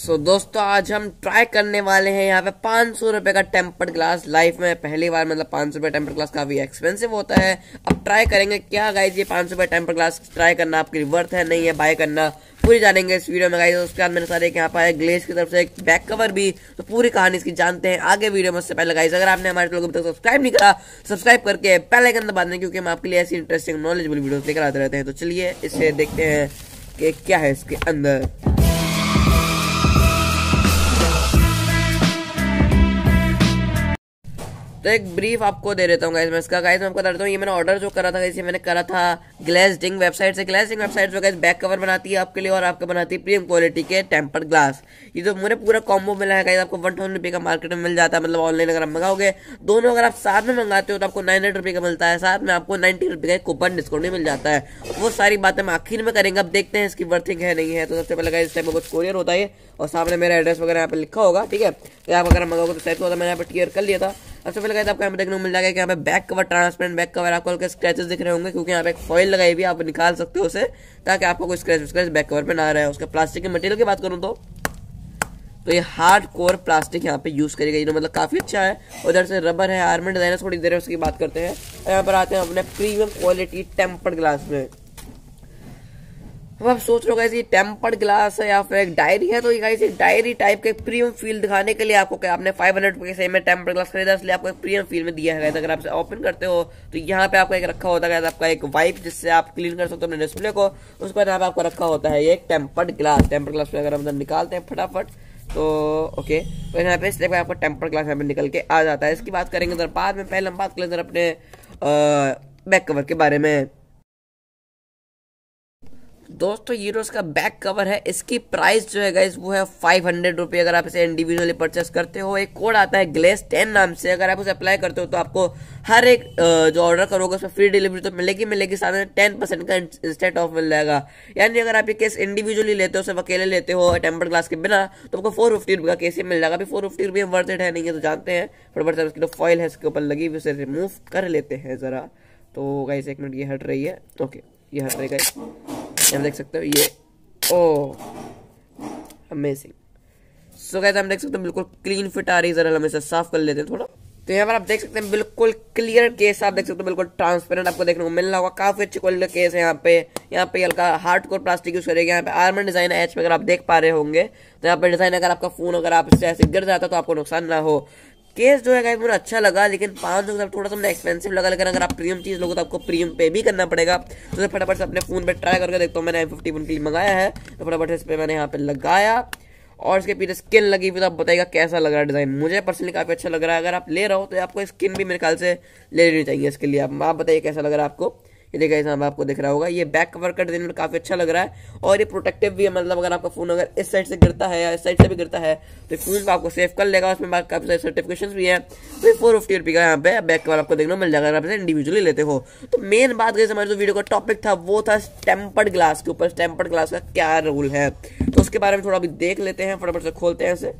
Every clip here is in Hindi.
सो so, दोस्तों आज हम ट्राई करने वाले हैं यहाँ पे पांच सौ रुपए का टेम्पर्ड ग्लास लाइफ में पहली बार मतलब पांच सौ रुपए टेम्पर ग्लास काफ़ी एक्सपेंसिव होता है अब ट्राई करेंगे क्या गाइज ये पांच सौ रुपए टेम्पर ग्लास ट्राई करना आपके वर्थ है नहीं है बाय करना पूरी जानेंगे इस वीडियो में गाइज उसके बाद मेरे साथ एक यहाँ पर ग्लेस की तरफ से एक बैक कवर भी तो पूरी कहानी इसकी जानते हैं आगे वीडियो में उससे पहले गाइज अगर आपने हमारे लोगों को तक सब्सक्राइब नहीं करा सब्सक्राइब करके पहले के अंदर दें क्योंकि हम आपके लिए ऐसी इंटरेस्टिंग नॉलेज वीडियो लेकर आते रहते हैं तो चलिए इसे देखते हैं कि क्या है इसके अंदर तो एक ब्रीफ आपको दे देता हूँ गाइज मैं इसका गाइज मैं आपको बताता हूँ ये मैंने ऑर्डर जो करा था इसे मैंने करा था ग्लेसडिंग वेबसाइट से ग्लेसिंग वेबसाइट जो गाइज बैक कवर बनाती है आपके लिए और आपको बनाती है प्रीमियम क्वालिटी के टेम्पर ग्लास ये जो मुझे पूरा कॉम्बो मिला है गाइज आपको वन थाउजेंड रुपये का मार्केट में मिल जाता है मतलब ऑनलाइन अगर आप मंगाओगे दोनों अगर आप साथ में मंगाते हो तो आपको नाइन हंड्रेड रुपये का मिलता है साथ में आपको नाइन्टी रुपये का कूपन डिस्काउंट भी मिल जाता है वो सारी बातें हम आखिर में करेंगे अब देखते हैं इसकी वर्थिंग है नहीं है तो सबसे पहले इस टाइम में कुछ कोरियर होता है और सामने मेरा एड्रेस वगैरह यहाँ पे लिखा होगा ठीक है तो आप अगर मंगाओगे तो सही होता मैंने यहाँ पर क्लियर कर लिया था सबसे पहले आपको यहाँ पे देखने को मिल जाएगा कि यहाँ पे back cover transparent back cover आपको हल्के दिख रहे होंगे क्योंकि यहाँ पे एक फॉइल लगाई भी आप निकाल सकते हो उसे ताकि आपको कोई स्क्रेच स्क्रेच बैक कवर पर ना रहे उसके प्लास्टिक के मटेरियल की बात करूँ तो तो ये हार्ड कोर प्लास्टिक यहाँ पे यूज करी गई तो मतलब काफी अच्छा है उधर से रबर है आर्मेंट डिजाइनर थोड़ी देर उसकी बात करते हैं यहाँ पर आते हैं अपने प्रीमियम क्वालिटी टेम्पर्ड ग्लास में अब आप सोच रहे हो गैस ये टेम्पर्ड ग्लास है या फिर एक डायरी है तो ये गाइस एक डायरी टाइप के प्रीमियम फील दिखाने के लिए आपको क्या आपने फाइव हंड्रेड रुपये सेम में टेम्पर्ड ग्लास खरीदा इसलिए आपको एक प्रीमियम फील में दिया है अगर आप ओपन करते हो तो यहाँ पे आपको एक रखा होता है आपका एक वाइप जिससे आप क्लीन कर सकते हो अपने डिस्प्ले को उसके बाद यहाँ पे आपको रखा होता है एक टेम्पर्ड ग्लास टेम्पर्ड ग्लास अगर हम निकालते हैं फटाफट तो ओके तो यहाँ पे इसलिए आपको टेम्पर ग्लास यहाँ पे निकल के आ जाता है इसकी बात करेंगे बाद में पहले हम बात करें अपने बैक कवर के बारे में दोस्तों हीरोज का बैक कवर है इसकी प्राइस जो है गाइज वो है फाइव हंड्रेड रुपी अगर आप इसे इंडिविजुअली परचेस करते हो एक कोड आता है ग्लेस टेन नाम से अगर आप उसे अप्लाई करते हो तो आपको हर एक जो ऑर्डर करोगे उसमें फ्री डिलीवरी तो मिलेगी मिलेगी साथ में टेन परसेंट का इंस्टेंट ऑफ मिल जाएगा यानी अगर आप ये केस इंडिविजुअली लेते हो सब अकेले लेते हो टेम्पर ग्लास के बिना तो आपको फोर फिफ्टी रुपये का केस ही मिल जाएगा अभी फोर फिफ्टी रुपये वर्थ है नहीं है तो जानते हैं फटाफट से उसकी जो फॉइल है इसके ऊपर लगी हुई उसे रिमूव कर लेते हैं ज़रा तो गाइस एक मिनट ये हट रही है ओके तो ये हट रही गाइस आप देख सकते हो ये ओ अमेजिंग सो कहते हम देख सकते हैं बिल्कुल क्लीन फिट आ रही है जरा हम इसे साफ कर लेते हैं थोड़ा तो यहाँ पर आप देख सकते हैं बिल्कुल क्लियर केस आप देख सकते हो बिल्कुल ट्रांसपेरेंट आपको देखने को मिल रहा होगा काफी अच्छी क्वालिटी का केस है यहाँ पे यहाँ पे हल्का हार्ड कोर प्लास्टिक यूज करेगा यहाँ पे आर्मर डिजाइन एच पे अगर आप देख पा रहे होंगे तो यहाँ पे डिजाइन अगर आपका फोन अगर आप इससे ऐसे गिर जाता तो आपको नुकसान ना हो केस जो है गाइस मुझे अच्छा लगा लेकिन पाँच सौ थोड़ा सा एक्सपेंसिव लगा लेकिन अगर आप प्रीमियम चीज़ लोगों तो आपको प्रीमियम पे भी करना पड़ेगा तो फटाफट से अपने फ़ोन पर ट्राई करके देखता हूँ मैंने आई फिफ्टी के लिए मंगाया है तो फटाफट इस पर मैंने यहाँ पे लगाया और इसके पीछे स्किन लगी हुई तो आप बताइएगा कैसा लग रहा है डिज़ाइन मुझे पर्सनली काफ़ी अच्छा लग रहा है अगर आप ले रहे हो तो आपको स्किन भी मेरे ख्याल से ले लेनी चाहिए इसके लिए आप बताइए कैसा लग रहा है आपको ये देखा अब आपको दिख रहा होगा ये बैक कवर देने में काफी अच्छा लग रहा है और ये प्रोटेक्टिव भी है मतलब अगर आपका फोन अगर इस साइड से गिरता है या इस साइड से भी गिरता है तो फोन आपको सेव कर लेगा उसमें काफी सारे सर्टिफिकेशन भी है तो ये फोर फिफ्टी रुपी का यहाँ पे बैक कवर आपको देखने को मिल जाएगा अगर आप इंडिविजुअली लेते हो तो मेन बात गई हमारे जो वीडियो का टॉपिक था वो था स्टेम्पर्ड ग्लास के ऊपर स्टेम्पर्ड ग्लास का क्या रूल है तो उसके बारे में थोड़ा अभी देख लेते हैं फटाफट से खोलते हैं इसे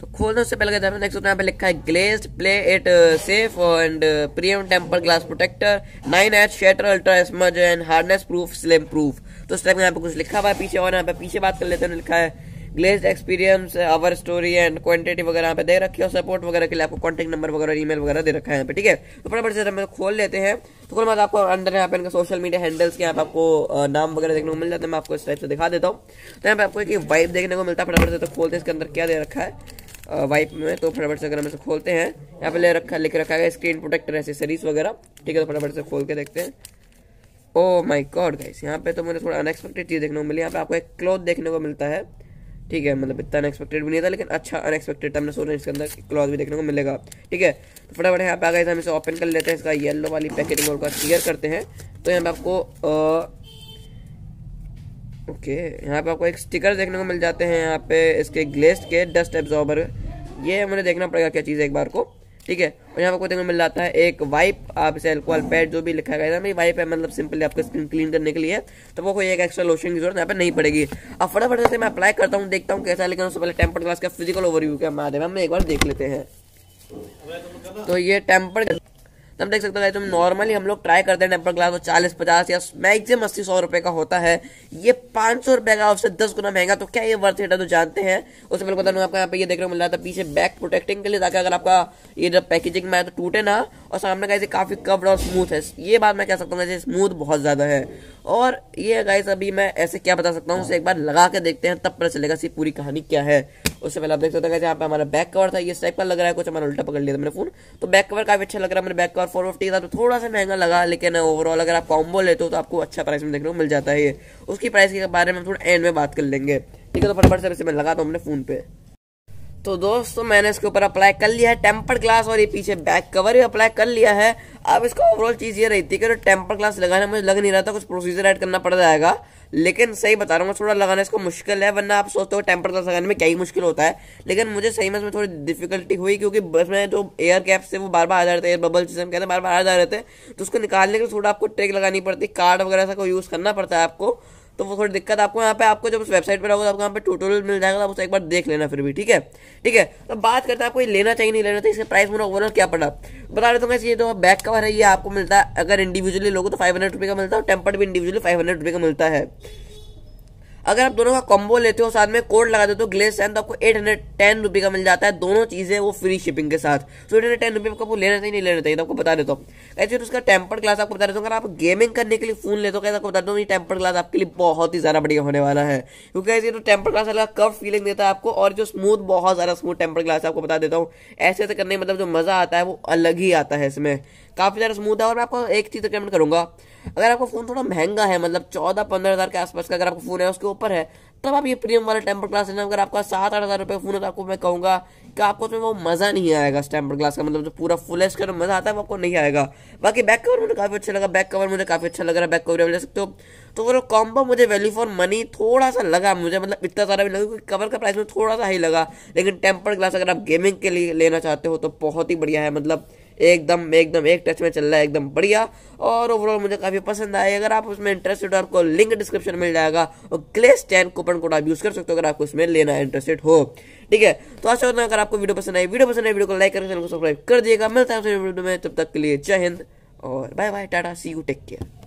तो खोलने से पहले कहते हैं नेक्स्ट यहाँ पे लिखा है Glazed play it safe and premium temper glass protector nine H shatter ultra smudge and hardness proof slim proof तो उस टाइप यहाँ पे कुछ लिखा हुआ है पीछे और यहाँ पे पीछे बात कर लेते हैं लिखा है Glaze experience our story and quantity वगैरह यहाँ पे दे रखी है सपोर्ट वगैरह के लिए आपको कॉन्टेक्ट नंबर वगैरह ईमेल वगैरह दे रखा है यहाँ पे ठीक है तो फटाफट से हम खोल लेते हैं तो खोल आपको अंदर यहाँ पे इनका सोशल मीडिया हैंडल्स के यहाँ पे आपको uh, नाम वगैरह देखने को मिल जाते हैं मैं आपको इस टाइप से दिखा देता हूँ तो यहाँ पे आपको एक वाइब देखने को मिलता है फटाफट से तो खोलते हैं इसके अंदर क्या दे रखा है वाइप में तो फटाफट से अगर हम इसे खोलते हैं यहाँ पे ले रखा लिख रखा है स्क्रीन प्रोटेक्टर एसेसरीज वगैरह ठीक है तो फटाफट से खोल के देखते हैं ओ माय गॉड गाइस यहाँ पे तो मुझे थोड़ा अनएक्सपेक्टेड चीज़ देखने को मिली यहाँ पे आपको एक क्लॉथ देखने को मिलता है ठीक है मतलब इतना अनएक्सपेक्टेड भी नहीं था लेकिन अच्छा अनएक्सपेक्टेड था हमने सोचा इसके अंदर क्लॉथ भी देखने को मिलेगा ठीक है तो फटाफट यहाँ पे आ गए हम इसे ओपन कर लेते हैं इसका येलो वाली पैकेटिंग और क्लियर करते हैं तो यहाँ पे आपको ओके यहाँ पे आपको एक स्टिकर देखने को मिल जाते हैं यहाँ पे इसके ग्लेस के डस्ट एब्जॉर्बर ये मुझे देखना पड़ेगा क्या चीज़ है एक बार को ठीक है और यहाँ पर आपको देखने मिल जाता है एक वाइप आप इसे एल्कोहल पैड जो भी लिखा गया है वाइप है मतलब सिंपली आपका स्किन क्लीन करने के लिए तो वो कोई एक एक्स्ट्रा लोशन की जरूरत यहाँ पे नहीं पड़ेगी अब फटाफट से मैं अप्लाई करता हूँ देखता हूँ कैसा है लेकिन उससे पहले टेम्पर क्लास का फिजिकल ओवरव्यू क्या माध्यम हम एक बार देख लेते हैं तो ये टेम्पर तब देख सकते हो तुम नॉर्मली हम लोग ट्राई करते हैं टेम्पर ग्लास वो तो चालीस पचास या मैक्सिमम अस्सी सौ रुपए का होता है ये पांच सौ रुपए का उससे दस गुना महंगा तो क्या ये वर्थ है तो जानते हैं उससे पहले बता आपको यहाँ पे ये देखने को मिल रहा था पीछे बैक प्रोटेक्टिंग के लिए ताकि अगर आपका ये जब पैकेजिंग में आए तो टूटे ना और सामने का इसे काफ़ी कवर्ड और स्मूथ है ये बात मैं कह सकता हूँ स्मूथ बहुत ज़्यादा है और ये गाइस अभी मैं ऐसे क्या बता सकता हूँ उसे एक बार लगा के देखते हैं तब पता चलेगा सी पूरी कहानी क्या है उससे पहले आप देख सकते हैं जहाँ पे हमारा बैक कवर था इस टाइप का लग रहा है कुछ हमारा उल्टा पकड़ लिया था मैंने फोन तो बैक कवर काफी अच्छा लग रहा है मेरे बैक कवर फोर फिफ्टी था तो थोड़ा सा महंगा लगा लेकिन ओवरऑल अगर आप कॉम्बो लेते हो तो आपको अच्छा प्राइस में देखने को मिल जाता है ये उसकी प्राइस के बारे में हम थोड़ा एंड में बात कर लेंगे ठीक है तो फटफट से मैं लगा था अपने फोन पे तो दोस्तों मैंने इसके ऊपर अप्लाई कर लिया है टेम्पर्ड ग्लास और ये पीछे बैक कवर भी अप्लाई कर लिया है अब इसका ओवरऑल चीज़ ये रहती है कि जो टेम्पर क्लास लगाना मुझे लग नहीं रहा था कुछ प्रोसीजर ऐड करना पड़ जाएगा लेकिन सही बता रहा हूँ थोड़ा लगाना इसको मुश्किल है वरना आप सोचते हो टेम्पर क्लास लगाने में क्या ही मुश्किल होता है लेकिन मुझे सही में इसमें थोड़ी डिफिकल्टी हुई क्योंकि बस में जो एयर कैप से वो बार बार आ जा रहे थे एयर बबल जिसमें कहते हैं बार बार आ जा रहे थे तो उसको निकालने के लिए थोड़ा आपको ट्रेक लगानी पड़ती कार्ड वगैरह सबको यूज़ करना पड़ता है आपको तो वो थोड़ी दिक्कत आपको यहाँ पे आपको जब उस वेबसाइट पर रहोगे तो आपको यहाँ पे टूटोरियल मिल जाएगा आप उसे एक बार देख लेना फिर भी ठीक है ठीक है तो बात करते हैं आपको ये लेना चाहिए नहीं लेना चाहिए इसका प्राइस मेरा ओवरऑल क्या पड़ा बता देता हूँ ये जो बैक कवर है ये आपको मिलता है अगर इंडिविजुअली लोगों तो फाइव हंड्रेड रुपये का मिलता है और टेम्पर्ड भी इंडिविजुअली फाइव हंड्रेड रुपये का मिलता है अगर आप दोनों का कॉम्बो लेते हो साथ में कोड लगा देते हो ग्लेस सैन तो आपको एट हंड्रेड टेन रुपी का मिल जाता है दोनों चीजें वो फ्री शिपिंग के साथ so eight hundred ten rupee आपको लेना चाहिए नहीं लेना चाहिए तो आपको बता देता हूँ कैसे उसका टेम्पर ग्लास आपको बता देता हूँ अगर आप गेमिंग करने के लिए फोन लेते हो कैसे आपको बता देता हूँ टेम्पर ग्लास आपके लिए बहुत ही ज्यादा बढ़िया होने वाला है क्योंकि ऐसे तो टेम्पर ग्लास अलग कफ फीलिंग देता है आपको और जो स्मूथ बहुत ज्यादा स्मूथ टेम्पर ग्लास आपको बता देता हूँ ऐसे ऐसे करने मतलब जो मजा आता है वो अलग ही आता है इसमें काफी ज्यादा स्मूथ है और मैं आपको एक चीज रिकमेंड करूंगा अगर आपका फोन थोड़ा महंगा है मतलब चौदह पंद्रह हज़ार के आसपास का अगर आपका फोन है उसके ऊपर है तब आप ये प्रीमियम वाला टेम्पर ग्लास लेना अगर आपका सात आठ हज़ार रुपये फोन है तो आपको मैं कहूंगा कि आपको उसमें वो मज़ा नहीं आएगा उस टेम्पर ग्लास का मतलब जो पूरा फुल एच का मज़ा आता है वो आपको नहीं आएगा बाकी बैक कवर मुझे काफ़ी अच्छा लगा बैक कवर मुझे काफ़ी अच्छा लग रहा है बैक कवर ले सकते हो तो वो कॉम्बो मुझे वैल्यू फॉर मनी थोड़ा सा लगा मुझे मतलब इतना सारा भी लगा क्योंकि कवर का प्राइस में थोड़ा सा ही लगा लेकिन टेम्पर ग्लास अगर आप गेमिंग के लिए लेना चाहते हो तो बहुत ही बढ़िया है मतलब एकदम एकदम एक टच में चल रहा है एकदम बढ़िया और ओवरऑल मुझे काफ़ी पसंद आया अगर आप उसमें इंटरेस्टेड हो आपको लिंक डिस्क्रिप्शन मिल जाएगा और क्लेस टेन कूपन कोड आप यूज़ कर सकते हो अगर आपको उसमें लेना इंटरेस्टेड हो ठीक है तो आशा करता हूँ अगर आपको वीडियो पसंद आई वीडियो पसंद आई वीडियो को लाइक करके चैनल को सब्सक्राइब कर दिएगा मिलता है तब तक के लिए जय हिंद और bye bye tata see you take care